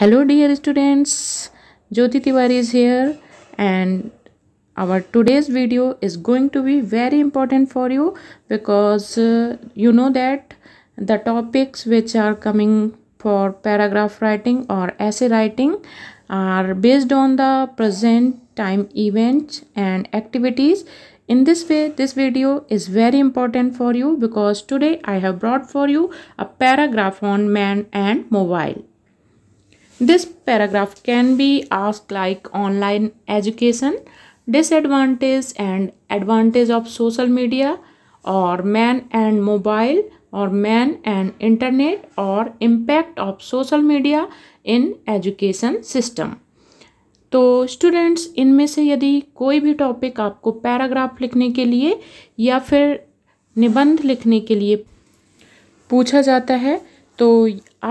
hello dear students Jyoti Tiwari is here and our today's video is going to be very important for you because uh, you know that the topics which are coming for paragraph writing or essay writing are based on the present time events and activities in this way this video is very important for you because today i have brought for you a paragraph on man and mobile This paragraph can be asked like online education, disadvantage and advantage of social media or man and mobile or man and internet or impact of social media in education system. तो students इनमें से यदि कोई भी topic आपको paragraph लिखने के लिए या फिर निबंध लिखने के लिए पूछा जाता है तो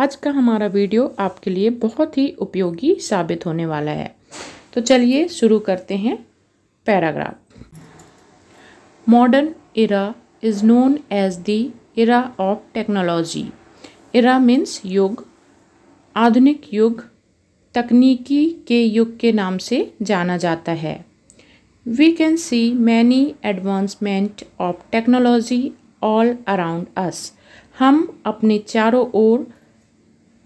आज का हमारा वीडियो आपके लिए बहुत ही उपयोगी साबित होने वाला है तो चलिए शुरू करते हैं paragraph modern era is known as the era of technology era means युग आधुनिक युग तकनीकी के युग के नाम से जाना जाता है we can see many advancement of technology all around us हम अपने चारों ओर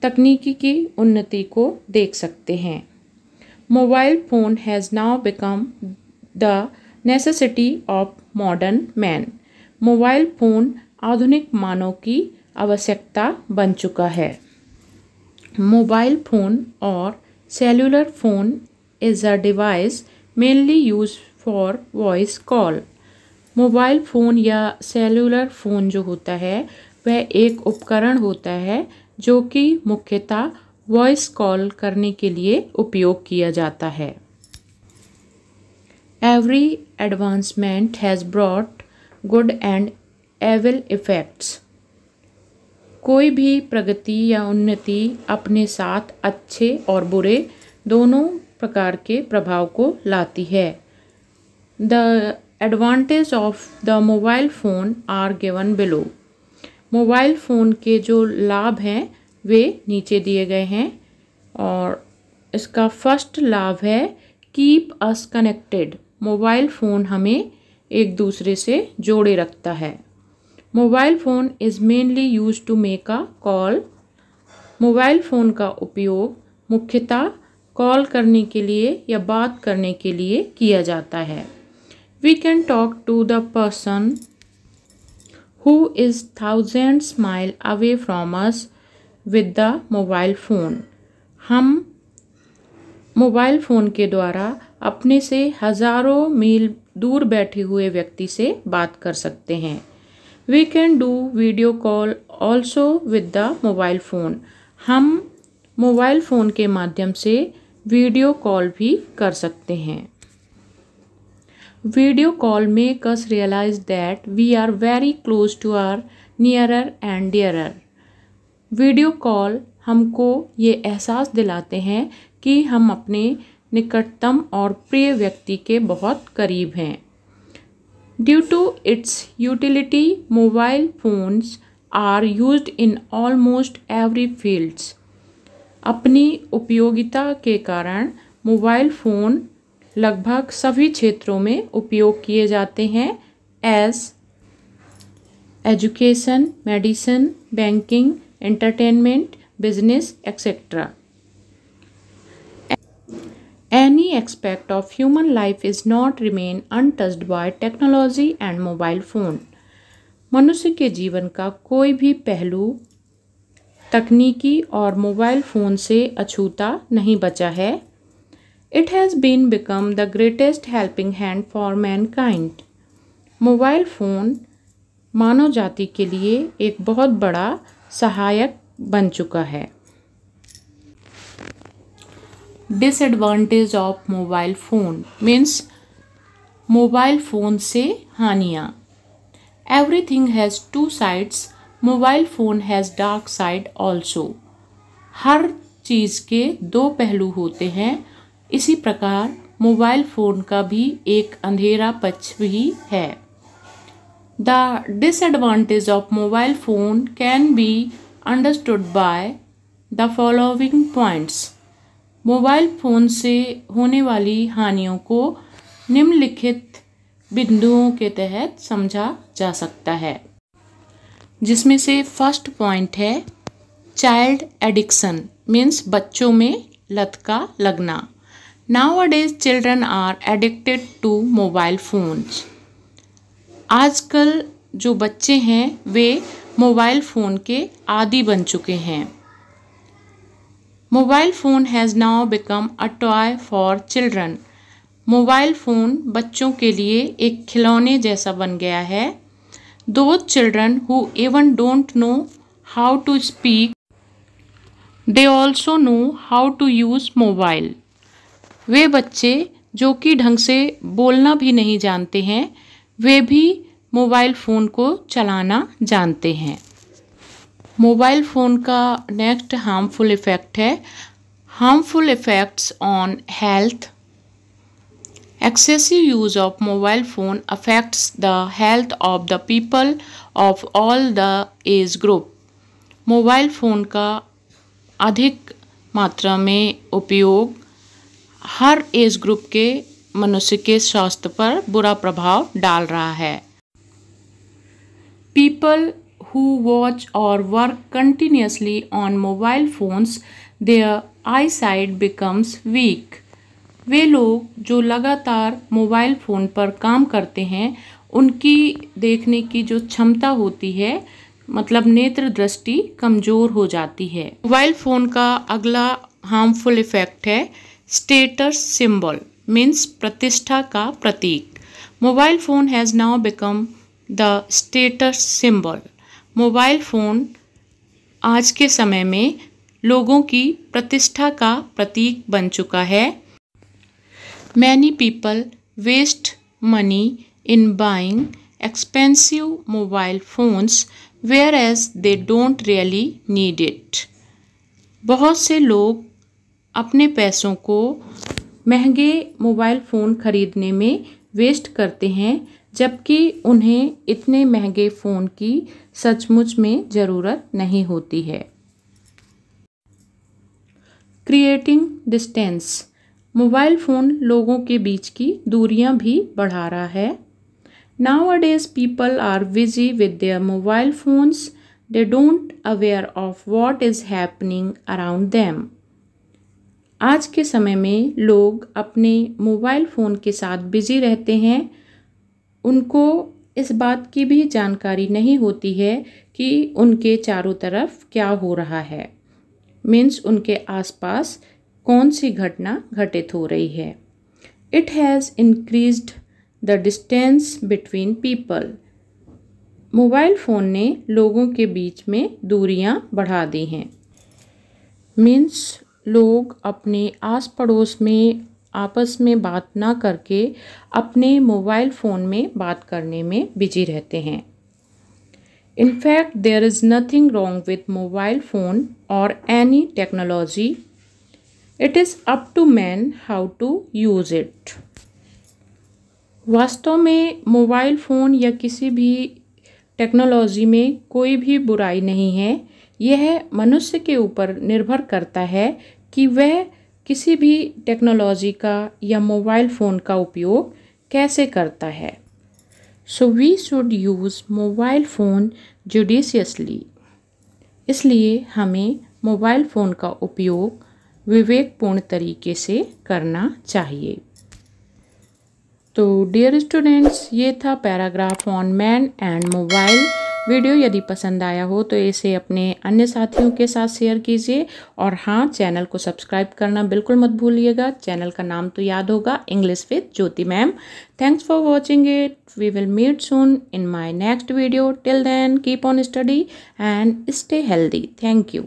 तकनीकी की उन्नति को देख सकते हैं mobile phone has now become the necessity of modern man mobile phone आधुनिक मानव की आवश्यकता बन चुका है मोबाइल फ़ोन और cellular phone is a device mainly use for voice call mobile phone या सेलुलर फ़ोन जो होता है वह एक उपकरण होता है जो कि मुख्यतः वॉइस कॉल करने के लिए उपयोग किया जाता है every advancement has brought good and evil effects कोई भी प्रगति या उन्नति अपने साथ अच्छे और बुरे दोनों प्रकार के प्रभाव को लाती है the advantage of the mobile phone are given below mobile phone के जो लाभ हैं वे नीचे दिए गए हैं और इसका फर्स्ट लाभ है keep us connected mobile phone हमें एक दूसरे से जोड़े रखता है mobile phone is mainly use to make a call mobile phone का उपयोग मुख्यतः कॉल करने के लिए या बात करने के लिए किया जाता है we can talk to the person who is thousands mile away from us with the mobile phone हम मोबाइल फ़ोन के द्वारा अपने से हज़ारों मील दूर बैठे हुए व्यक्ति से बात कर सकते हैं we can do video call also with the mobile phone हम मोबाइल फ़ोन के माध्यम से वीडियो कॉल भी कर सकते हैं video call make us realise that we are very close to our nearer and dearer video call हमको ये एहसास दिलाते हैं कि हम अपने निकटतम और प्रिय व्यक्ति के बहुत करीब हैं due to its utility mobile phones are use in almost every fields अपनी उपयोगिता के कारण मोबाइल फ़ोन लगभग सभी क्षेत्रों में उपयोग किए जाते हैं as education medicine banking entertainment business etcetera any aspect of human life is not remain untouched by technology and mobile phone मनुष्य के जीवन का कोई भी पहलू तकनीकी और मोबाइल फ़ोन से अछूता नहीं बचा है It has been become the greatest helping hand for mankind. Mobile phone मानव जाति के लिए एक बहुत बड़ा सहायक बन चुका है disadvantage of mobile phone means mobile phone से हानियाँ everything has two sides mobile phone has dark side also हर चीज़ के दो पहलू होते हैं इसी प्रकार मोबाइल फ़ोन का भी एक अंधेरा पक्ष भी है the disadvantage of mobile phone can be understood by the following points mobile phone से होने वाली हानियों को निम्नलिखित बिंदुओं के तहत समझा जा सकता है जिसमें से फर्स्ट पॉइंट है चाइल्ड एडिक्शन मीन्स बच्चों में लत का लगना Nowadays, children are addicted to mobile phones. आजकल जो बच्चे हैं वे मोबाइल फ़ोन के आदि बन चुके हैं mobile phone has now become a toy for children mobile phone बच्चों के लिए एक खिलौने जैसा बन गया है those children who even don't know how to speak they also know how to use mobile वे बच्चे जो कि ढंग से बोलना भी नहीं जानते हैं वे भी मोबाइल फ़ोन को चलाना जानते हैं मोबाइल फ़ोन का नेक्स्ट हार्मफुल इफ़ेक्ट है harmful effects on health excessive use of mobile phone affects the health of the people of all the age group mobile phone का अधिक मात्रा में उपयोग हर एज ग्रुप के मनुष्य के स्वास्थ्य पर बुरा प्रभाव डाल रहा है people who watch or work continuously on mobile phones they eye sight becomes weak वे लोग जो लगातार मोबाइल फ़ोन पर काम करते हैं उनकी देखने की जो क्षमता होती है मतलब नेत्र दृष्टि कमज़ोर हो जाती है मोबाइल फ़ोन का अगला हार्मफुल इफ़ेक्ट है स्टेटस सिंबल मीन्स प्रतिष्ठा का प्रतीक mobile phone has now become the status symbol mobile phone आज के समय में लोगों की प्रतिष्ठा का प्रतीक बन चुका है many people waste money in buying expensive mobile phones whereas they don't really need it बहुत से लोग अपने पैसों को महंगे मोबाइल फ़ोन खरीदने में वेस्ट करते हैं जबकि उन्हें इतने महंगे फ़ोन की सचमुच में ज़रूरत नहीं होती है क्रिएटिंग डिस्टेंस मोबाइल फ़ोन लोगों के बीच की दूरियां भी बढ़ा रहा है nowadays people are busy with their mobile phones they don't aware of what is happening around them आज के समय में लोग अपने मोबाइल फ़ोन के साथ बिज़ी रहते हैं उनको इस बात की भी जानकारी नहीं होती है कि उनके चारों तरफ क्या हो रहा है मीन्स उनके आसपास कौन सी घटना घटित हो रही है it has increased the distance between people mobile phone ने लोगों के बीच में दूरियां बढ़ा दी हैं मीन्स लोग अपने आस पड़ोस में आपस में बात ना करके अपने मोबाइल फ़ोन में बात करने में बिजी रहते हैं in fact there is nothing wrong with mobile phone or any technology it is up to man how to use it वास्तव में मोबाइल फ़ोन या किसी भी टेक्नोलॉजी में कोई भी बुराई नहीं है यह मनुष्य के ऊपर निर्भर करता है कि वह किसी भी टेक्नोलॉजी का या मोबाइल फ़ोन का उपयोग कैसे करता है so we should use mobile phone judiciously इसलिए हमें मोबाइल फ़ोन का उपयोग विवेकपूर्ण तरीके से करना चाहिए तो डियर स्टूडेंट्स ये था paragraph on man and mobile video यदि पसंद आया हो तो इसे अपने अन्य साथियों के साथ शेयर कीजिए और हाँ चैनल को सब्सक्राइब करना बिल्कुल मत भूलिएगा चैनल का नाम तो याद होगा English with Jyoti ma'am thanks for watching it we will meet soon in my next video till then keep on study and stay healthy thank you